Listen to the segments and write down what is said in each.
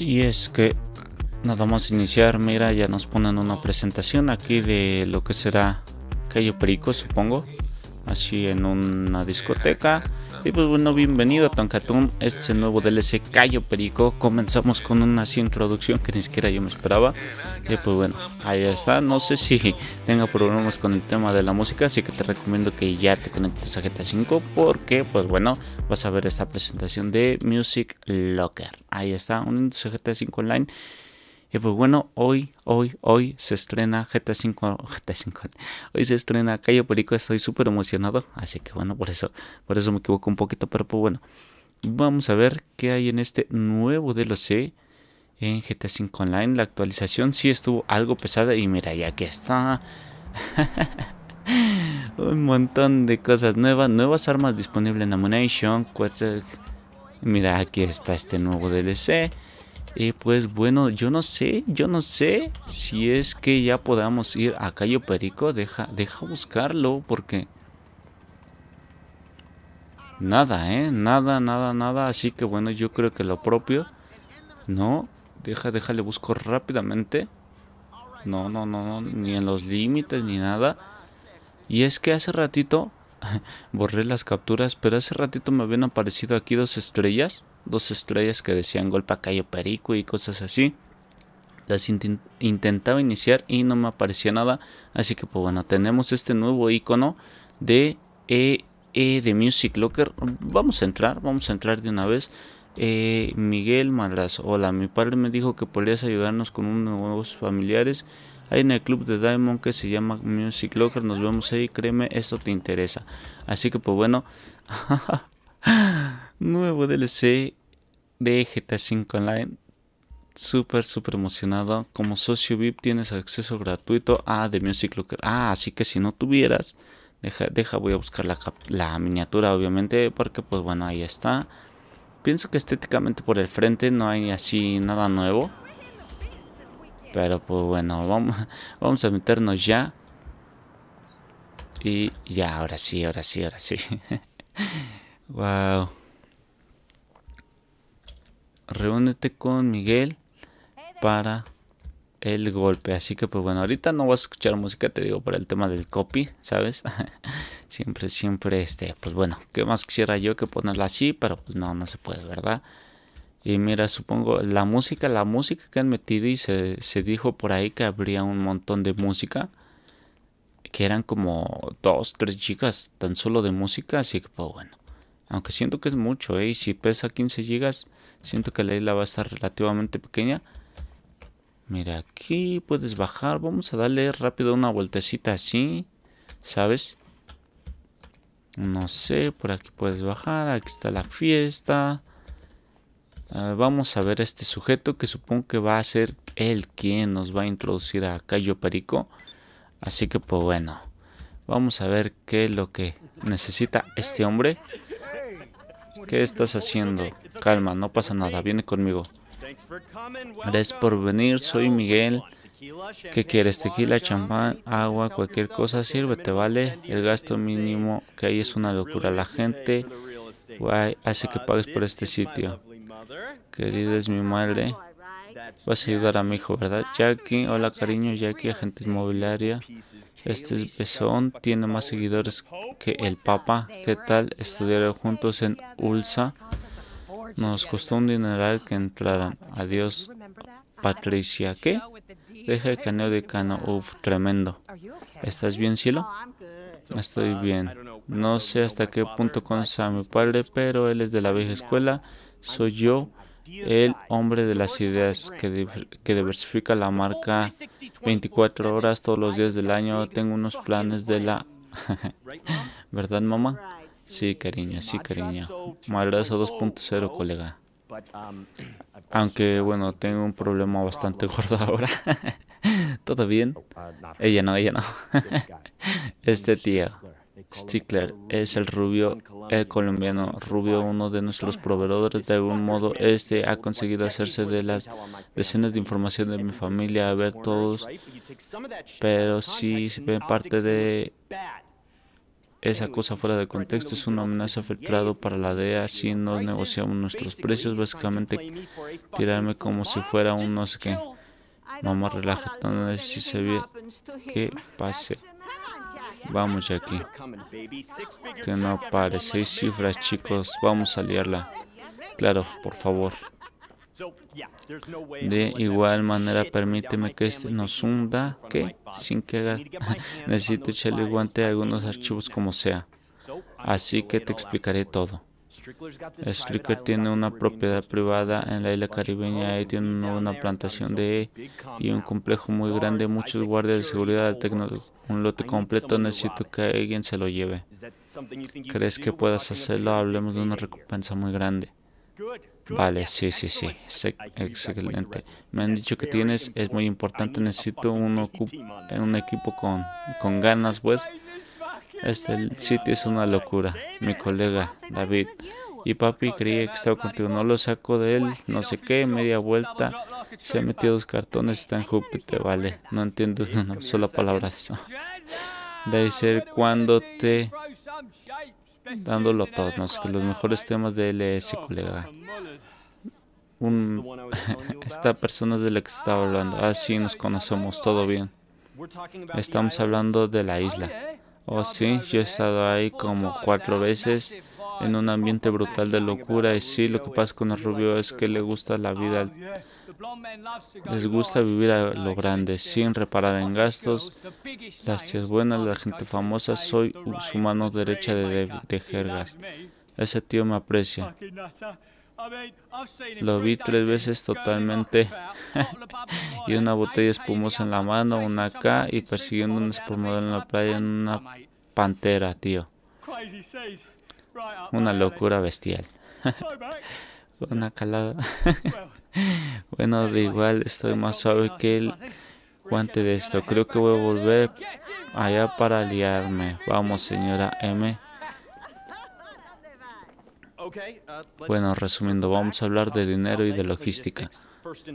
Y es que nada a iniciar, mira, ya nos ponen una presentación aquí de lo que será Cayo Perico, supongo así en una discoteca. Y pues bueno, bienvenido a Tonkatun, este es el nuevo DLC Cayo Perico. Comenzamos con una así introducción que ni siquiera yo me esperaba. Y pues bueno, ahí está. No sé si tenga problemas con el tema de la música, así que te recomiendo que ya te conectes a GTA 5 porque pues bueno, vas a ver esta presentación de Music Locker. Ahí está, un GTA 5 online. Y pues bueno, hoy, hoy, hoy se estrena GT5, hoy se estrena Calle Perico, estoy súper emocionado, así que bueno, por eso, por eso me equivoco un poquito, pero pues bueno, vamos a ver qué hay en este nuevo DLC en GT5 Online, la actualización sí estuvo algo pesada y mira, ya que está... un montón de cosas nuevas, nuevas armas disponibles en Ammunition, Mira, aquí está este nuevo DLC pues bueno, yo no sé, yo no sé si es que ya podamos ir a Cayo Perico. Deja, deja buscarlo porque... Nada, ¿eh? Nada, nada, nada. Así que bueno, yo creo que lo propio... No, deja, déjale, busco rápidamente. No, no, no, no, ni en los límites, ni nada. Y es que hace ratito... borré las capturas, pero hace ratito me habían aparecido aquí dos estrellas dos estrellas que decían Golpa Perico y cosas así. Las intentaba iniciar y no me aparecía nada. Así que pues bueno, tenemos este nuevo icono de, e e de Music Locker. Vamos a entrar, vamos a entrar de una vez. Eh, Miguel Malaz, hola, mi padre me dijo que podrías ayudarnos con unos nuevos familiares. Hay en el club de Diamond que se llama Music Locker. Nos vemos ahí, créeme, esto te interesa. Así que pues bueno, Nuevo DLC de GTA V Online. Súper, súper emocionado. Como socio VIP tienes acceso gratuito a The Music Locker Ah, así que si no tuvieras, deja, voy a buscar la, la miniatura, obviamente, porque pues bueno, ahí está. Pienso que estéticamente por el frente no hay así nada nuevo. Pero pues bueno, vamos, vamos a meternos ya. Y ya, ahora sí, ahora sí, ahora sí. wow. reúnete con Miguel para el golpe. Así que pues bueno, ahorita no vas a escuchar música, te digo, por el tema del copy, ¿sabes? siempre, siempre, este, pues bueno, ¿qué más quisiera yo que ponerla así? Pero pues no, no se puede, ¿verdad? Y mira, supongo, la música, la música que han metido y se, se dijo por ahí que habría un montón de música. Que eran como dos, tres chicas tan solo de música. Así que pues bueno. Aunque siento que es mucho, ¿eh? Y si pesa 15 gigas, siento que la isla va a estar relativamente pequeña. Mira, aquí puedes bajar. Vamos a darle rápido una vueltecita así. ¿Sabes? No sé, por aquí puedes bajar. Aquí está la fiesta. Ah, vamos a ver a este sujeto que supongo que va a ser el quien nos va a introducir a Cayo Perico. Así que pues bueno, vamos a ver qué es lo que necesita este hombre. ¿Qué estás haciendo? Calma, no pasa nada, viene conmigo. Gracias por venir, soy Miguel. ¿Qué quieres? Tequila, champán, agua, cualquier cosa Sírvete, vale? El gasto mínimo que hay es una locura. La gente hace que pagues por este sitio. Querida es mi madre. Vas a ayudar a mi hijo, ¿verdad? Jackie, hola cariño, Jackie, agente inmobiliaria. Este besón tiene más seguidores que el Papa. ¿Qué tal? Estudiaron juntos en Ulsa. Nos costó un dineral que entraran. Adiós, Patricia. ¿Qué? Deja el caneo de Cano. Uf, tremendo. ¿Estás bien, cielo? Estoy bien. No sé hasta qué punto conoce a mi padre, pero él es de la vieja escuela. Soy yo el hombre de las ideas que, diversifica la marca 24 horas todos los días del año. Tengo unos planes de la... ¿Verdad, mamá? Sí, cariño, sí, cariño. Madrazo 2.0, colega. Aunque, bueno, tengo un problema bastante gordo ahora. ¿Todo bien? Ella no, ella no. Este tío, Stickler, es el rubio el colombiano Rubio, uno de nuestros proveedores, de algún modo este ha conseguido hacerse de las decenas de información de mi familia, a ver todos, pero si se ve parte de esa cosa fuera de contexto es una amenaza filtrado para la DEA si no negociamos nuestros precios, básicamente tirarme como si fuera un no sé qué. Mamá, relaja, no sé si se ve que pase. Vamos ya aquí. Que no pare. Seis cifras, chicos. Vamos a liarla. Claro, por favor. De igual manera, permíteme que este nos hunda, que sin que haga, necesito echarle guante a algunos archivos como sea. Así que te explicaré todo. Strickler tiene una propiedad privada en la isla caribeña y tiene una plantación de E y un complejo muy grande, muchos guardias de seguridad Un lote completo necesito que alguien se lo lleve. ¿Crees que puedas hacerlo? Hablemos de una recompensa muy grande. Vale, sí, sí, sí. Excelente. Me han dicho que tienes, es muy importante. Necesito un, un equipo con, con ganas, pues. Este sitio es una locura. Mi colega, David. Y papi creía que estaba contigo. No lo saco de él, no sé qué, media vuelta. Se metido dos cartones, está en Júpiter, vale. No entiendo una sola palabra eso. Debe ser cuando te... Dándolo todo, no sé, los mejores temas de LS, colega. esta persona de la que estaba hablando. Ah, sí, nos conocemos, todo bien. Estamos hablando de la isla. Oh sí, yo he estado ahí como cuatro veces en un ambiente brutal de locura y sí, lo que pasa con el rubio es que le gusta la vida, les gusta vivir a lo grande, sin reparar en gastos. Las tías buenas, la gente famosa, soy su mano derecha de, de jergas. Ese tío me aprecia. Lo vi tres veces totalmente. y una botella espumosa en la mano, una acá y persiguiendo un espumador en la playa en una pantera, tío. Una locura bestial. una calada. bueno, de igual estoy más suave que el guante de esto. Creo que voy a volver allá para liarme. Vamos, señora M. Bueno, resumiendo, vamos a hablar de dinero y de logística.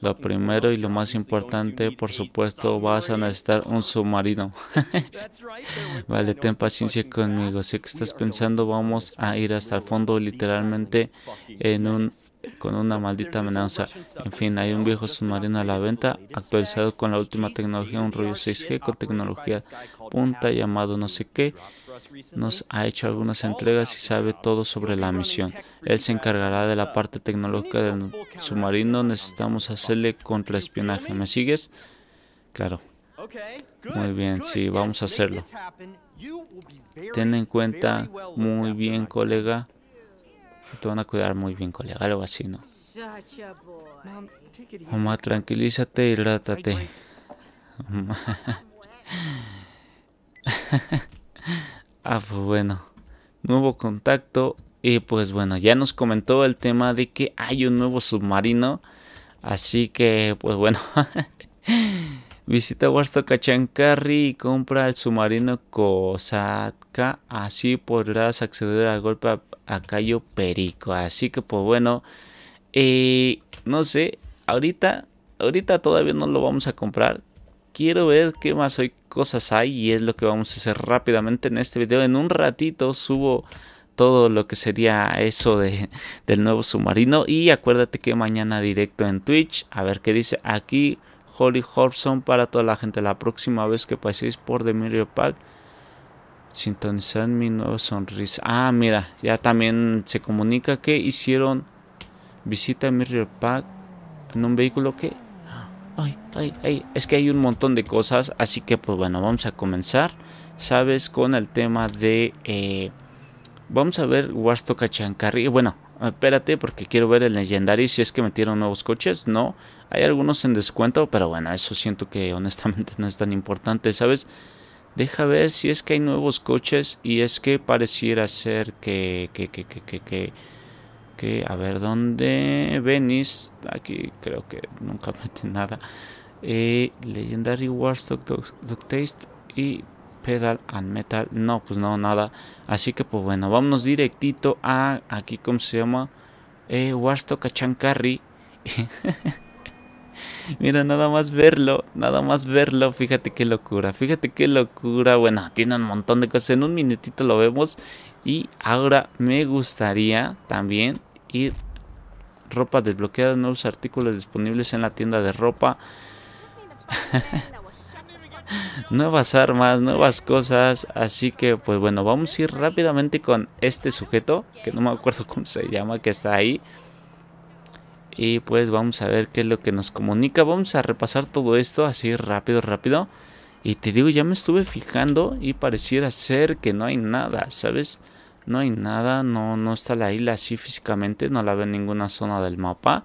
Lo primero y lo más importante, por supuesto, vas a necesitar un submarino. vale, ten paciencia conmigo. Sé que estás pensando, vamos a ir hasta el fondo literalmente en un, con una maldita amenaza. En fin, hay un viejo submarino a la venta, actualizado con la última tecnología, un rollo 6G con tecnología punta llamado no sé qué, nos ha hecho algunas entregas y sabe todo sobre la misión. Él se encargará de la parte tecnológica del submarino. Necesitamos hacerle contraespionaje. ¿Me sigues? Claro. Muy bien, sí, vamos a hacerlo. Ten en cuenta muy bien, colega. Te van a cuidar muy bien, colega, algo así, ¿no? tranquilízate y rátate. ah, pues bueno. Nuevo contacto. Y pues bueno, ya nos comentó el tema de que hay un nuevo submarino. Así que, pues bueno. Visita Warstock Chancarry y compra el submarino Kosatka. Así podrás acceder al golpe a, Cayo Perico. Así que, pues bueno. Eh, no sé. Ahorita. Ahorita todavía no lo vamos a comprar quiero ver qué más cosas hay y es lo que vamos a hacer rápidamente en este video. En un ratito subo todo lo que sería eso de, del nuevo submarino y acuérdate que mañana directo en Twitch, a ver qué dice aquí Holly Hobson para toda la gente. La próxima vez que paséis por The Mirror Pack, sintonizad mi nueva sonrisa. Ah, mira, ya también se comunica que hicieron visita a Mirror Pack en un vehículo que ay, ay, ay. Es que hay un montón de cosas, así que pues bueno, vamos a comenzar, ¿sabes? Con el tema de... Eh, vamos a ver a Chancarri. Bueno, espérate porque quiero ver el legendario si es que metieron nuevos coches. No, hay algunos en descuento, pero bueno, eso siento que honestamente no es tan importante, ¿sabes? Deja ver si es que hay nuevos coches y es que pareciera ser que, que, que, que a ver dónde, venís? aquí creo que nunca mete nada, eh, Legendary Warstock, Dog Taste y Pedal and Metal, no, pues no, nada, así que pues bueno, vámonos directito a, aquí cómo se llama, eh, Warstock a Chancarry, Mira, nada más verlo, nada más verlo, fíjate qué locura, fíjate qué locura. Bueno, tiene un montón de cosas, en un minutito lo vemos. Y ahora me gustaría también y ropa desbloqueada, nuevos artículos disponibles en la tienda de ropa. nuevas armas, nuevas cosas. Así que, pues bueno, vamos a ir rápidamente con este sujeto, que no me acuerdo cómo se llama, que está ahí. Y pues vamos a ver qué es lo que nos comunica. Vamos a repasar todo esto así rápido, rápido. Y te digo, ya me estuve fijando y pareciera ser que no hay nada, ¿sabes? no hay nada, no, no está la isla así físicamente, no la ve en ninguna zona del mapa.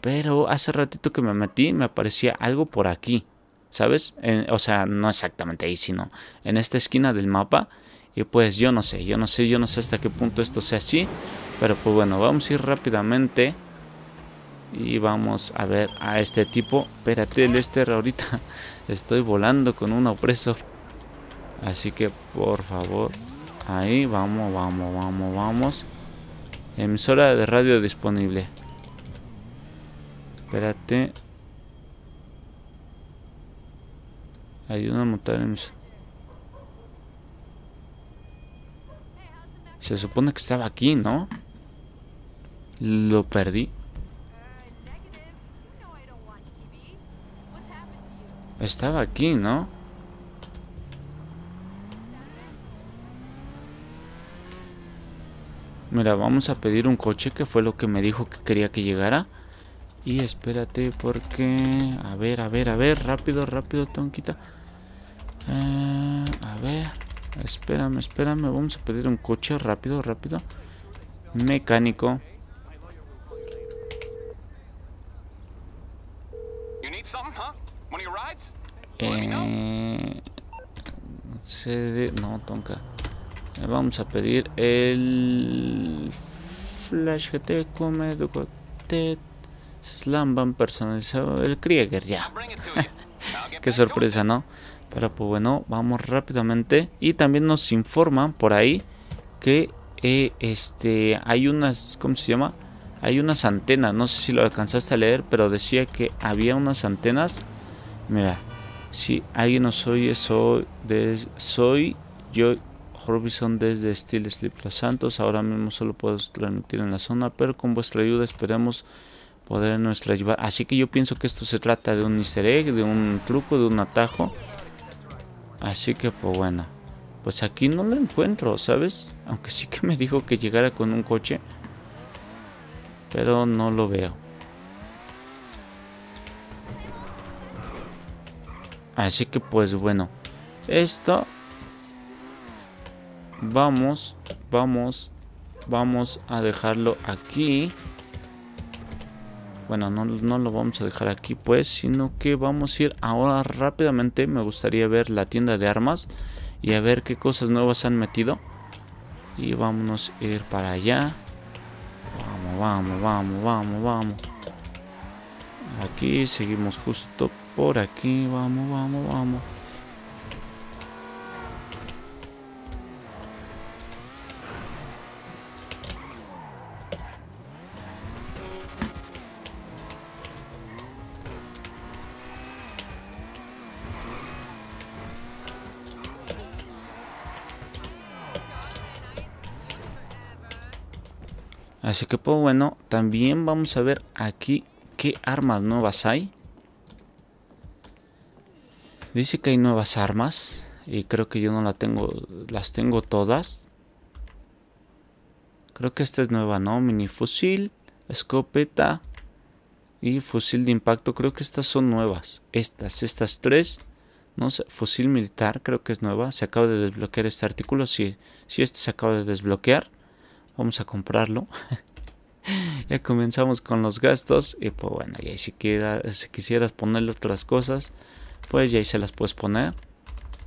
Pero hace ratito que me metí me aparecía algo por aquí, ¿sabes? o sea, no exactamente ahí, sino en esta esquina del mapa. Y pues yo no sé, yo no sé, yo no sé hasta qué punto esto sea así. Pero pues bueno, vamos a ir rápidamente. Y vamos a ver a este tipo. Espérate, el este ahorita estoy volando con un opresor. Así que por favor, Ahí, vamos, vamos, vamos, vamos. Emisora de radio disponible. Espérate. Ayuda a montar Se supone que estaba aquí, ¿no? Lo perdí. Estaba aquí, ¿no? mira, vamos a pedir un coche que fue lo que me dijo que quería que llegara. Y espérate porque... A ver, a ver, a ver, rápido, rápido, tonquita. Eh, a ver, espérame, espérame, vamos a pedir un coche rápido, rápido. Mecánico. Eh, no, tonka. Eh, vamos a pedir el Flash GT Come Slamban personalizado. El Krieger, ya. Qué sorpresa, ¿no? Pero pues bueno, vamos rápidamente. Y también nos informan por ahí que eh, este, hay unas, ¿cómo se llama? Hay unas antenas, no sé si lo alcanzaste a leer, pero decía que había unas antenas. Mira, si alguien nos oye soy, soy yo Horbison desde Steel Sleep Los Santos. Ahora mismo solo puedo transmitir en la zona, pero con vuestra ayuda esperemos poder nuestra llevar. Así que yo pienso que esto se trata de un easter egg, de un truco, de un atajo. Así que pues bueno, pues aquí no lo encuentro, ¿sabes? Aunque sí que me dijo que llegara con un coche, pero no lo veo. Así que pues bueno, esto Vamos, vamos, vamos a dejarlo aquí. Bueno, no, lo vamos a dejar aquí pues, sino que vamos a ir ahora rápidamente. Me gustaría ver la tienda de armas y a ver qué cosas nuevas han metido. Y vámonos a ir para allá. Vamos, vamos, vamos, vamos, vamos. Aquí seguimos justo por aquí. Vamos, vamos, vamos. Así que pues bueno, también vamos a ver aquí qué armas nuevas hay. Dice que hay nuevas armas y creo que yo no la tengo, las tengo todas. Creo que esta es nueva, ¿no? Mini fusil, escopeta y fusil de impacto. Creo que estas son nuevas. Estas, estas tres. No sé, fusil militar creo que es nueva. Se acaba de desbloquear este artículo. ¿Si, sí, este se acaba de desbloquear. Vamos a comprarlo. ya comenzamos con los gastos. Y pues bueno, y ahí si, si quisieras ponerle otras cosas, pues ya ahí se las puedes poner.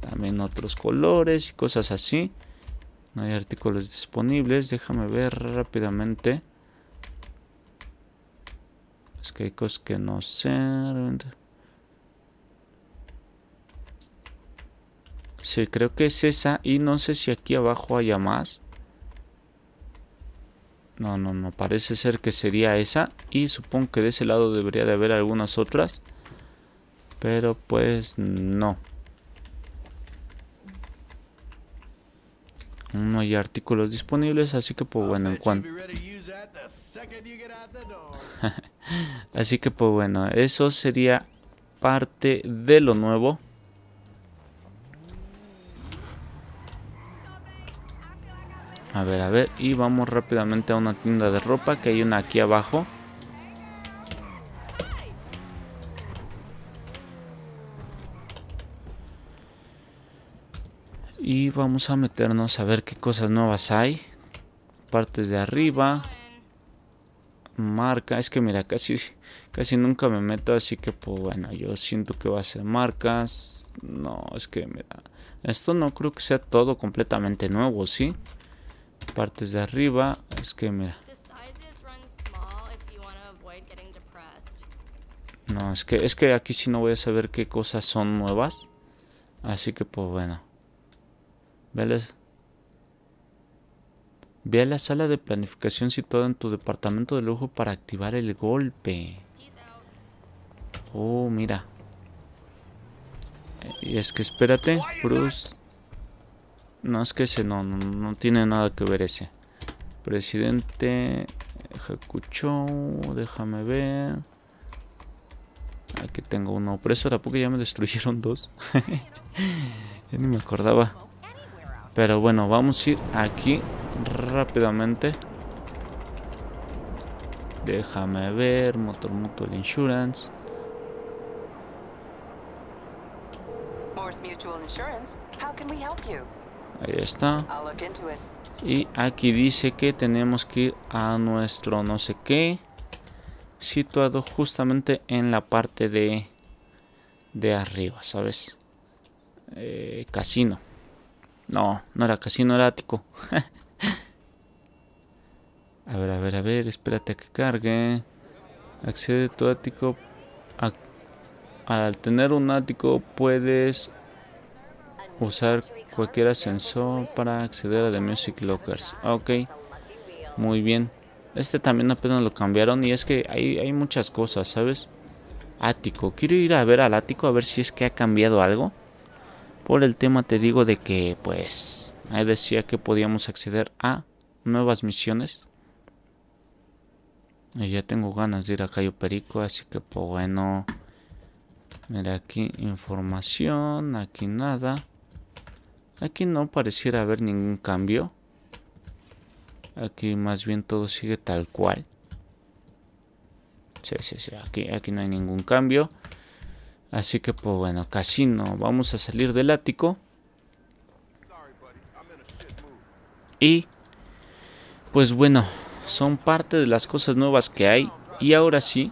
También otros colores y cosas así. No hay artículos disponibles. Déjame ver rápidamente. Es que hay cosas que no sirven Sí, creo que es esa. Y no sé si aquí abajo haya más. No, no, no. Parece ser que sería esa. Y supongo que de ese lado debería de haber algunas otras. Pero pues no. No hay artículos disponibles, así que pues bueno, en cuanto... así que pues bueno, eso sería parte de lo nuevo. A ver, a ver. Y vamos rápidamente a una tienda de ropa que hay una aquí abajo. Y vamos a meternos a ver qué cosas nuevas hay. Partes de arriba. Marca. Es que mira, casi, casi nunca me meto. Así que pues bueno, yo siento que va a ser marcas. No, es que mira. Esto no creo que sea todo completamente nuevo, ¿sí? sí partes de arriba. Es que mira. No, es que, es que aquí sí no voy a saber qué cosas son nuevas. Así que pues bueno. Veles. Ve a la sala de planificación situada en tu departamento de lujo para activar el golpe. Oh, mira. Eh, y es que espérate, Bruce. No, es que ese no, no, tiene nada que ver ese. Presidente Jacucho déjame ver. Aquí tengo uno preso. ¿a poco ya me destruyeron dos? ni me acordaba. Pero bueno, vamos a ir aquí rápidamente. Déjame ver, Motor Mutual Insurance. Mutual Insurance, how can we help you? Ahí está. Y aquí dice que tenemos que ir a nuestro no sé qué. Situado justamente en la parte de, de arriba, ¿sabes? Eh, casino. No, no era casino, era ático. a ver, a ver, a ver, espérate a que cargue. Accede tu ático. al tener un ático puedes usar cualquier ascensor para acceder a The Music Lockers. Ah, ok, muy bien. Este también apenas lo cambiaron y es que hay, muchas cosas, ¿sabes? Ático. Quiero ir a ver al ático a ver si es que ha cambiado algo. Por el tema te digo de que, pues, ahí decía que podíamos acceder a nuevas misiones. Y ya tengo ganas de ir a Cayo Perico, así que, pues, bueno. Mira aquí información, aquí nada. Aquí no pareciera haber ningún cambio. Aquí más bien todo sigue tal cual. Sí, sí, sí. Aquí, aquí no hay ningún cambio. Así que, pues bueno, no Vamos a salir del ático. Y, pues bueno, son parte de las cosas nuevas que hay. Y ahora sí,